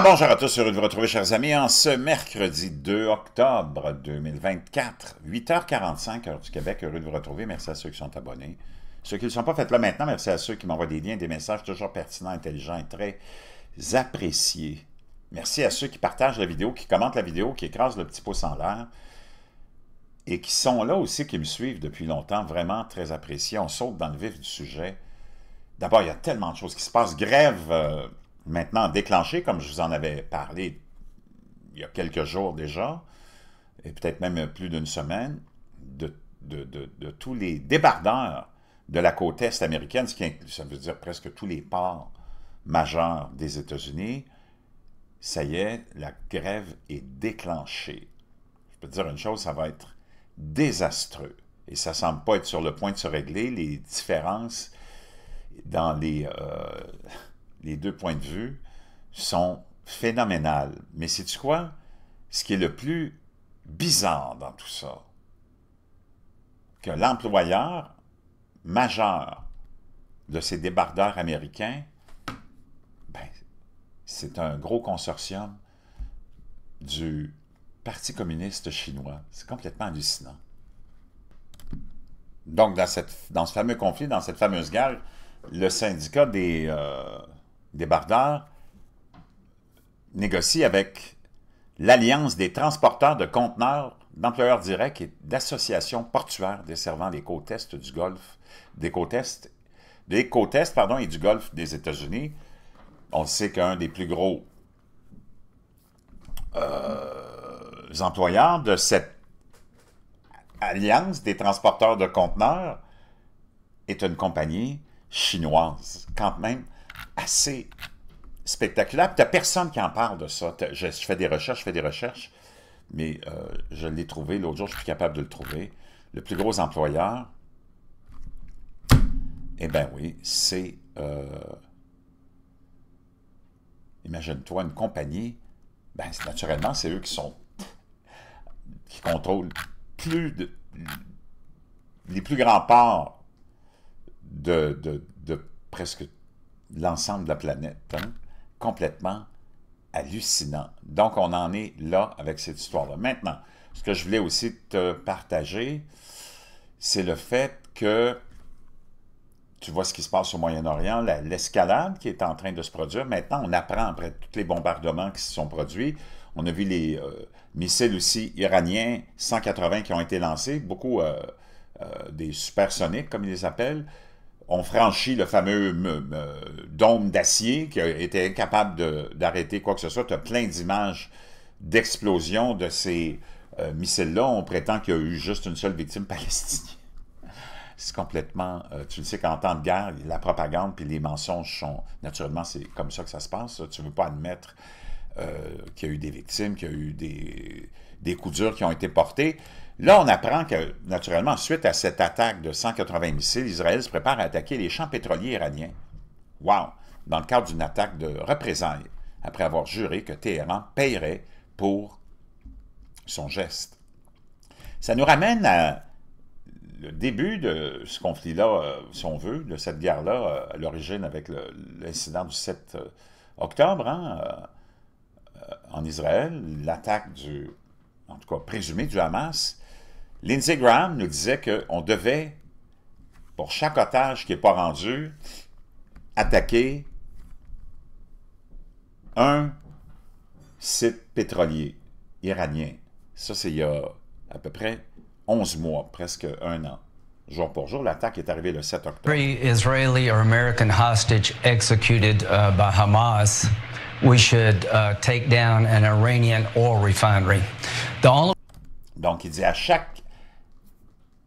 bonjour à tous, heureux de vous retrouver, chers amis, en ce mercredi 2 octobre 2024, 8h45, heure du Québec. Heureux de vous retrouver. Merci à ceux qui sont abonnés. Ceux qui ne sont pas, faites là maintenant. Merci à ceux qui m'envoient des liens, des messages toujours pertinents, intelligents et très appréciés. Merci à ceux qui partagent la vidéo, qui commentent la vidéo, qui écrasent le petit pouce en l'air et qui sont là aussi, qui me suivent depuis longtemps, vraiment très appréciés. On saute dans le vif du sujet. D'abord, il y a tellement de choses qui se passent. Grève, euh, maintenant déclenché, comme je vous en avais parlé il y a quelques jours déjà, et peut-être même plus d'une semaine, de, tous les débardeurs de la côte est américaine, ce qui inclut, ça veut dire presque tous les ports majeurs des États-Unis, ça y est, la grève est déclenchée. Je peux te dire une chose, ça va être désastreux. Et ça ne semble pas être sur le point de se régler. Les différences dans les... Euh, les deux points de vue sont phénoménales. Mais c'est tu quoi? Ce qui est le plus bizarre dans tout ça, que l'employeur majeur de ces débardeurs américains, ben, c'est un gros consortium du Parti communiste chinois. C'est complètement hallucinant. Donc, dans, cette, dans ce fameux conflit, dans cette fameuse guerre, le syndicat des, euh, débardeur négocie avec l'Alliance des transporteurs de conteneurs d'employeurs directs et d'associations portuaires desservant les côtes est du Golfe, des côtes est, des côtes est pardon, et du Golfe des États-Unis. On sait qu'un des plus gros euh, employeurs de cette alliance des transporteurs de conteneurs est une compagnie chinoise, quand même assez spectaculaire. Tu personne qui en parle de ça. Je, fais des recherches, je fais des recherches, mais euh, je l'ai trouvé l'autre jour, je suis capable de le trouver. Le plus gros employeur, eh bien oui, c'est... Euh, imagine-toi une compagnie, ben, naturellement, c'est eux qui sont qui contrôlent plus de, les plus grands parts de, de, de presque l'ensemble de la planète. Hein, complètement hallucinant. Donc, on en est là avec cette histoire-là. Maintenant, ce que je voulais aussi te partager, c'est le fait que tu vois ce qui se passe au Moyen-Orient, l'escalade qui est en train de se produire. Maintenant, on apprend après tous les bombardements qui se sont produits. On a vu les euh, missiles aussi iraniens 180 qui ont été lancés, beaucoup euh, euh, des supersoniques, comme ils les appellent on franchit le fameux dôme d'acier qui était incapable d'arrêter quoi que ce soit. Tu as plein d'images d'explosion de ces euh, missiles-là. On prétend qu'il y a eu juste une seule victime palestinienne. C'est complètement... Euh, tu le sais qu'en temps de guerre, la propagande puis les mensonges sont... Naturellement, c'est comme ça que ça se passe. Tu ne veux pas admettre euh, qu'il y a eu des victimes, qu'il y a eu des, des coups durs qui ont été portés. Là, on apprend que, naturellement, suite à cette attaque de 180 missiles, Israël se prépare à attaquer les champs pétroliers iraniens. Wow! Dans le cadre d'une attaque de représailles, après avoir juré que Téhéran paierait pour son geste. Ça nous ramène à le début de ce conflit-là, euh, si on veut, de cette guerre-là, euh, à l'origine avec l'incident du 7 euh, octobre hein, en Israël, l'attaque du, en tout cas présumée du Hamas, Lindsey Graham nous disait qu'on devait, pour chaque otage qui n'est pas rendu, attaquer un site pétrolier iranien. Ça, c'est il y a à peu près 11 mois, presque un an. Jour pour jour, l'attaque est arrivée le 7 octobre. Donc, il dit à chaque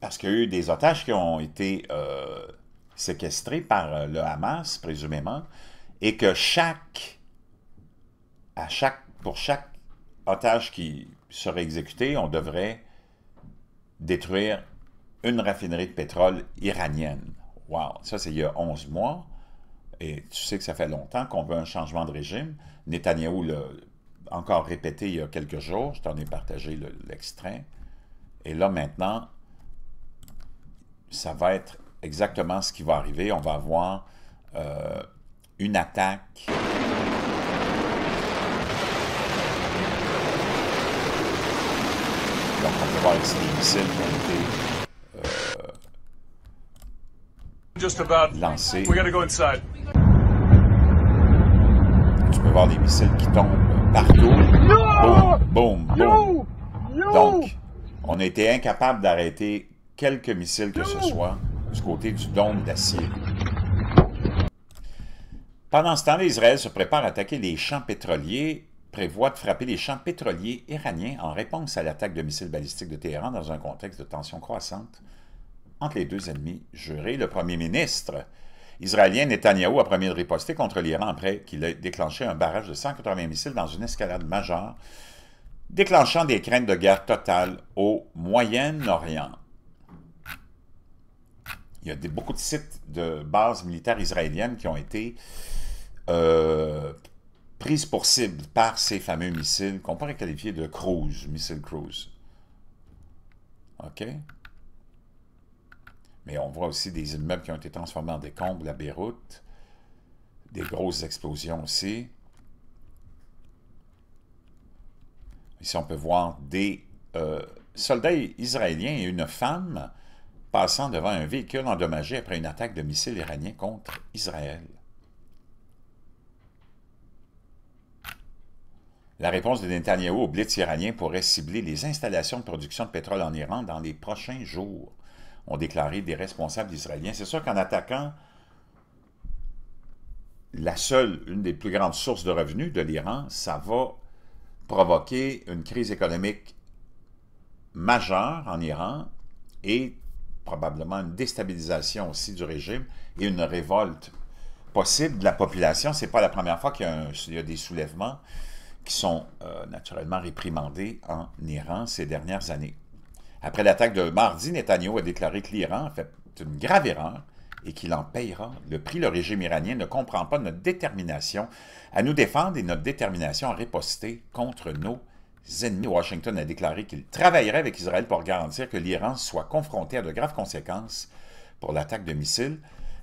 parce qu'il y a eu des otages qui ont été euh, séquestrés par euh, le Hamas, présumément, et que chaque, à chaque, pour chaque otage qui serait exécuté, on devrait détruire une raffinerie de pétrole iranienne. Wow, ça c'est il y a 11 mois, et tu sais que ça fait longtemps qu'on veut un changement de régime. Netanyahou l'a encore répété il y a quelques jours, je t'en ai partagé l'extrait. et là maintenant, ça va être exactement ce qui va arriver. On va avoir euh, une attaque. Donc, on peut voir ici les missiles qui ont été euh, lancés. tu peux voir les missiles qui tombent partout. No! Boom, Donc, on a été incapable d'arrêter quelques missiles que ce soit du côté du dôme d'acier. Pendant ce temps Israël se prépare à attaquer les champs pétroliers, prévoit de frapper les champs pétroliers iraniens en réponse à l'attaque de missiles balistiques de Téhéran dans un contexte de tension croissante entre les deux ennemis jurés. Le premier ministre israélien Netanyahou a promis de riposter contre l'Iran après qu'il ait déclenché un barrage de 180 missiles dans une escalade majeure, déclenchant des craintes de guerre totale au Moyen-Orient il y a beaucoup de sites de bases militaires israéliennes qui ont été euh, prises pour cible par ces fameux missiles qu'on pourrait qualifier de cruise, missile cruise. OK? Mais on voit aussi des immeubles qui ont été transformés en décombres à Beyrouth. Des grosses explosions aussi. Ici, on peut voir des euh, soldats israéliens et une femme passant devant un véhicule endommagé après une attaque de missiles iraniens contre Israël. La réponse de Netanyahu au blitz iranien pourrait cibler les installations de production de pétrole en Iran dans les prochains jours, ont déclaré des responsables israéliens. C'est sûr qu'en attaquant la seule, une des plus grandes sources de revenus de l'Iran, ça va provoquer une crise économique majeure en Iran et probablement une déstabilisation aussi du régime et une révolte possible de la population. Ce n'est pas la première fois qu'il y, a, des soulèvements qui sont euh, naturellement réprimandés en Iran ces dernières années. Après l'attaque de mardi, Netanyahu a déclaré que l'Iran a fait une grave erreur et qu'il en payera le prix. Le régime iranien ne comprend pas notre détermination à nous défendre et notre détermination à riposter contre nos ennemis, Washington a déclaré qu'il travaillerait avec Israël pour garantir que l'Iran soit confronté à de graves conséquences pour l'attaque de missiles.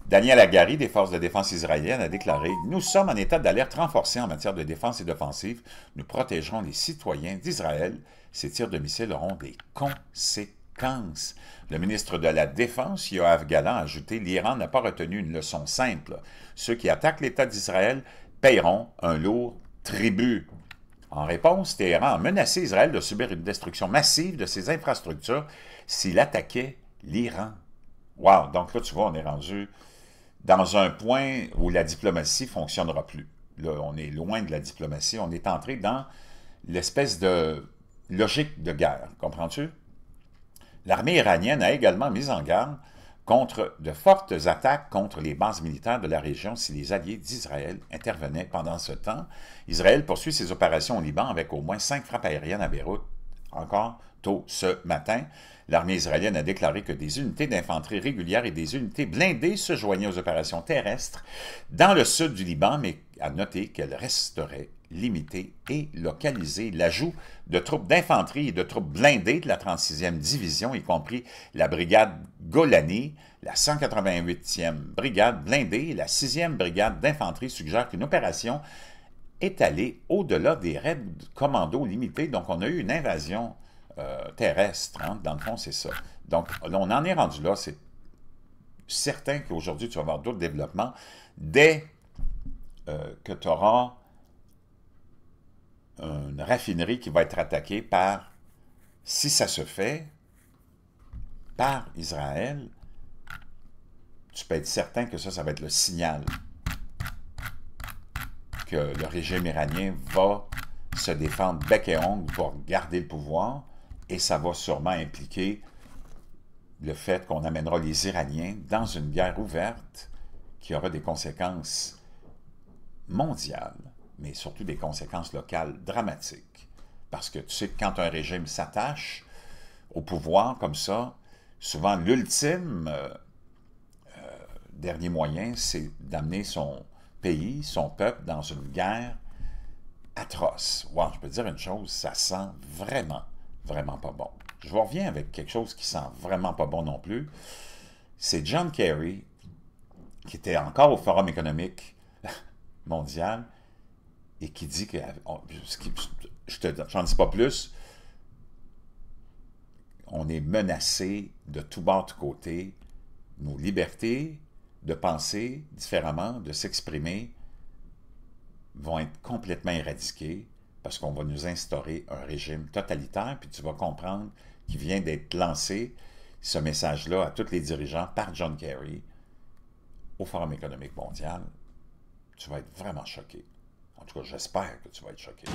Daniel Agari, des forces de défense israéliennes, a déclaré « Nous sommes en état d'alerte renforcée en matière de défense et d'offensive. Nous protégerons les citoyens d'Israël. Ces tirs de missiles auront des conséquences. » Le ministre de la Défense, Yoav Galan, a ajouté « L'Iran n'a pas retenu une leçon simple. Ceux qui attaquent l'État d'Israël paieront un lourd tribut. » En réponse, Téhéran a menacé Israël de subir une destruction massive de ses infrastructures s'il attaquait l'Iran. Wow! Donc là, tu vois, on est rendu dans un point où la diplomatie ne fonctionnera plus. Là, on est loin de la diplomatie, on est entré dans l'espèce de logique de guerre, comprends-tu? L'armée iranienne a également mis en garde contre de fortes attaques contre les bases militaires de la région si les alliés d'Israël intervenaient pendant ce temps. Israël poursuit ses opérations au Liban avec au moins cinq frappes aériennes à Beyrouth encore tôt ce matin. L'armée israélienne a déclaré que des unités d'infanterie régulières et des unités blindées se joignaient aux opérations terrestres dans le sud du Liban, mais a noté qu'elles resteraient limité et localisé. L'ajout de troupes d'infanterie et de troupes blindées de la 36e division, y compris la brigade Golani, la 188e brigade blindée et la 6e brigade d'infanterie suggère qu'une opération est allée au-delà des raids commando limités. Donc, on a eu une invasion euh, terrestre. Hein. Dans le fond, c'est ça. Donc, on en est rendu là. C'est certain qu'aujourd'hui, tu vas avoir d'autres développements. Dès euh, que tu auras une raffinerie qui va être attaquée par, si ça se fait, par Israël, tu peux être certain que ça, ça va être le signal que le régime iranien va se défendre bec et ongle pour garder le pouvoir et ça va sûrement impliquer le fait qu'on amènera les Iraniens dans une guerre ouverte qui aura des conséquences mondiales mais surtout des conséquences locales dramatiques. Parce que tu sais quand un régime s'attache au pouvoir comme ça, souvent l'ultime euh, euh, dernier moyen, c'est d'amener son pays, son peuple dans une guerre atroce. je peux dire une chose, ça sent vraiment, vraiment pas bon. Je vous reviens avec quelque chose qui sent vraiment pas bon non plus. C'est John Kerry, qui était encore au Forum économique mondial, et qui dit que. je te dis pas plus. On est menacé de tout bord, de côté. Nos libertés de penser différemment, de s'exprimer, vont être complètement éradiquées parce qu'on va nous instaurer un régime totalitaire, puis tu vas comprendre qu'il vient d'être lancé, ce message-là, à tous les dirigeants par John Kerry au Forum économique mondial. Tu vas être vraiment choqué. En tout cas, j'espère que tu vas être choqué.